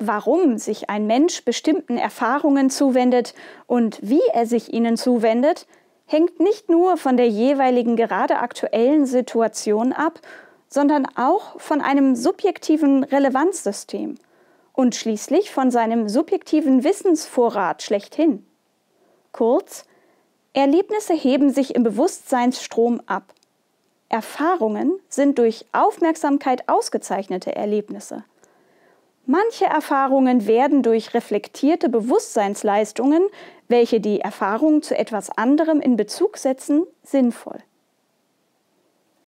warum sich ein Mensch bestimmten Erfahrungen zuwendet und wie er sich ihnen zuwendet, hängt nicht nur von der jeweiligen gerade aktuellen Situation ab, sondern auch von einem subjektiven Relevanzsystem und schließlich von seinem subjektiven Wissensvorrat schlechthin. Kurz, Erlebnisse heben sich im Bewusstseinsstrom ab. Erfahrungen sind durch Aufmerksamkeit ausgezeichnete Erlebnisse. Manche Erfahrungen werden durch reflektierte Bewusstseinsleistungen, welche die Erfahrung zu etwas anderem in Bezug setzen, sinnvoll.